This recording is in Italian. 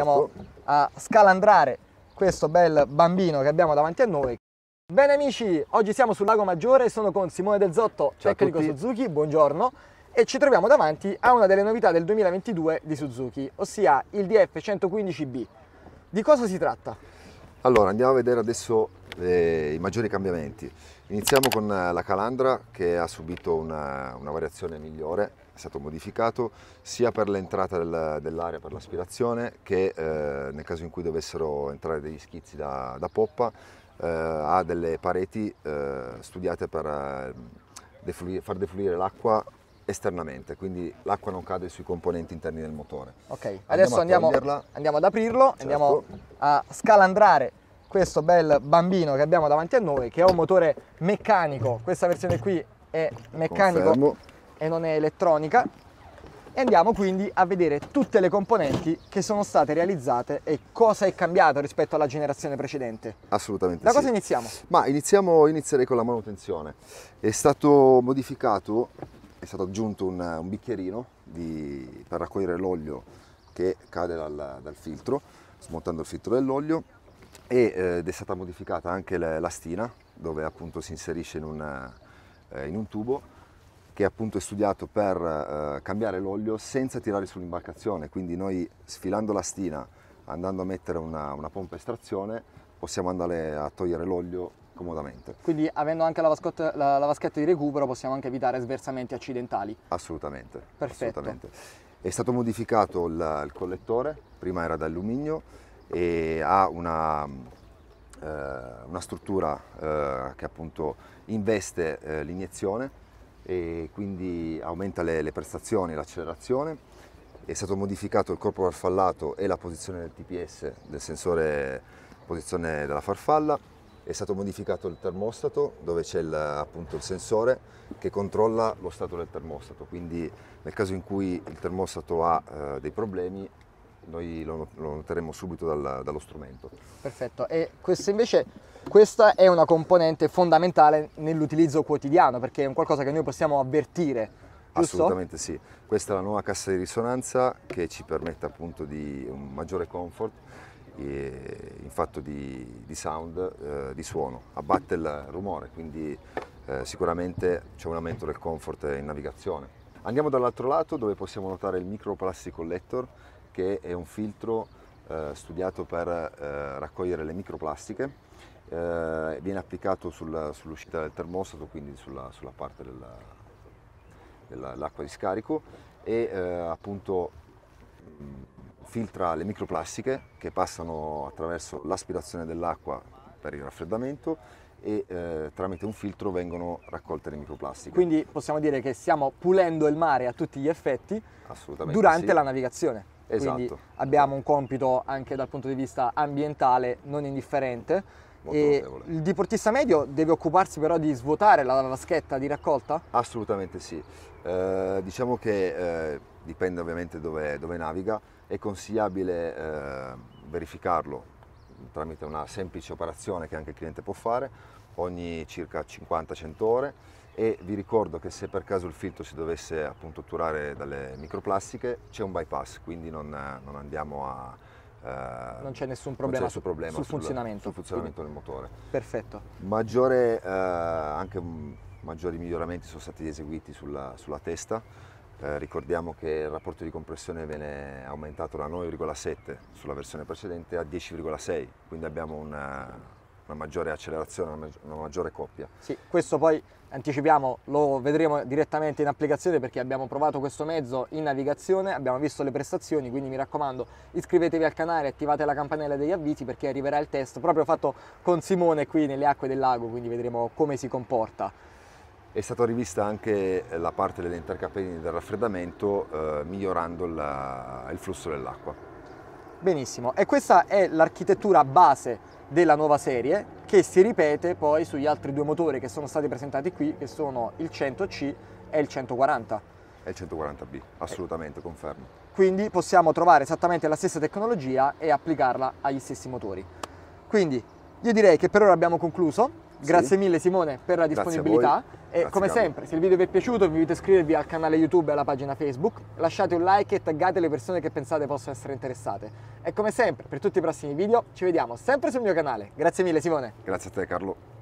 Andiamo a scalandrare questo bel bambino che abbiamo davanti a noi. Bene amici, oggi siamo sul Lago Maggiore, sono con Simone Del Zotto, Ciao tecnico Suzuki, buongiorno e ci troviamo davanti a una delle novità del 2022 di Suzuki, ossia il DF115B. Di cosa si tratta? Allora, andiamo a vedere adesso eh, i maggiori cambiamenti. Iniziamo con la calandra che ha subito una, una variazione migliore stato modificato sia per l'entrata del, dell'aria per l'aspirazione che eh, nel caso in cui dovessero entrare degli schizzi da, da poppa eh, ha delle pareti eh, studiate per eh, defluire, far defluire l'acqua esternamente, quindi l'acqua non cade sui componenti interni del motore. Ok, andiamo adesso andiamo, andiamo, ad aprirlo, certo. andiamo a scalandrare questo bel bambino che abbiamo davanti a noi, che è un motore meccanico, questa versione qui è meccanico Confermo e non è elettronica e andiamo quindi a vedere tutte le componenti che sono state realizzate e cosa è cambiato rispetto alla generazione precedente. Assolutamente. Da sì. cosa iniziamo? Ma iniziamo, inizierei con la manutenzione. È stato modificato, è stato aggiunto un, un bicchierino di, per raccogliere l'olio che cade dal, dal, filtro, smontando il filtro dell'olio e, eh, ed è stata modificata anche la, stina dove appunto si inserisce in un, eh, in un tubo che appunto è studiato per eh, cambiare l'olio senza tirare sull'imbarcazione, quindi noi sfilando la stina, andando a mettere una, una pompa estrazione, possiamo andare a togliere l'olio comodamente. Quindi avendo anche la, vascotta, la, la, vaschetta di recupero possiamo anche evitare sversamenti accidentali? Assolutamente. Perfetto. Assolutamente. È stato modificato il, il collettore, prima era d'alluminio e ha una, eh, una struttura eh, che appunto investe eh, l'iniezione e quindi aumenta le, le prestazioni, l'accelerazione. È stato modificato il corpo farfallato e la posizione del TPS, del sensore posizione della farfalla. È stato modificato il termostato dove c'è il, appunto il sensore che controlla lo stato del termostato, quindi nel caso in cui il termostato ha eh, dei problemi noi lo, noteremo subito dal, dallo strumento. Perfetto, e questa invece questa è una componente fondamentale nell'utilizzo quotidiano perché è un qualcosa che noi possiamo avvertire. Giusto? Assolutamente sì, questa è la nuova cassa di risonanza che ci permette appunto di un maggiore comfort in fatto di, di sound, eh, di suono, abbatte il rumore, quindi eh, sicuramente c'è un aumento del comfort in navigazione. Andiamo dall'altro lato dove possiamo notare il micro plastic collector che è un filtro eh, studiato per eh, raccogliere le microplastiche. Eh, viene applicato sulla, sull'uscita del termostato, quindi sulla, sulla parte della, dell'acqua di scarico e eh, appunto mh, mm, filtra le microplastiche che passano attraverso l'aspirazione dell'acqua per il raffreddamento e eh, tramite un filtro vengono raccolte le microplastiche. Quindi possiamo dire che stiamo pulendo il mare a tutti gli effetti durante sì. la navigazione. Esatto. Quindi abbiamo un compito anche dal punto di vista ambientale non indifferente. il diportista medio deve occuparsi però di svuotare la vaschetta di raccolta? Assolutamente sì. Eh, diciamo che eh, dipende ovviamente dove, dove, naviga, è consigliabile eh, verificarlo tramite una semplice operazione che anche il cliente può fare ogni circa 50-100 ore e vi ricordo che se per caso il filtro si dovesse appunto otturare dalle microplastiche c'è un bypass, quindi non, non andiamo a... Eh, non c'è nessun problema, nessun problema sul, sul, funzionamento, sul funzionamento del motore. Perfetto. Maggiore, eh, anche maggiori miglioramenti sono stati eseguiti sulla, sulla testa, eh, ricordiamo che il rapporto di compressione viene aumentato da 9,7 sulla versione precedente a 10,6, quindi abbiamo una, una maggiore accelerazione, una, maggiore coppia. Sì, questo poi anticipiamo, lo vedremo direttamente in applicazione perché abbiamo provato questo mezzo in navigazione, abbiamo visto le prestazioni, quindi mi raccomando iscrivetevi al canale, attivate la campanella degli avvisi perché arriverà il test proprio fatto con Simone qui nelle acque del lago, quindi vedremo come si comporta. È stata rivista anche la parte delle intercapellini del raffreddamento eh, migliorando la, il flusso dell'acqua. Benissimo, e questa è l'architettura base della nuova serie che si ripete poi sugli altri due motori che sono stati presentati qui, che sono il 100C e il 140. E il 140B, assolutamente, eh. confermo. Quindi possiamo trovare esattamente la stessa tecnologia e applicarla agli stessi motori. Quindi io direi che per ora abbiamo concluso, Grazie sì. mille Simone per la disponibilità e Grazie come sempre se il video vi è piaciuto vi invito a iscrivervi al canale YouTube e alla pagina Facebook, lasciate un like e taggate le persone che pensate possano essere interessate. E come sempre per tutti i prossimi video ci vediamo sempre sul mio canale. Grazie mille Simone. Grazie a te Carlo.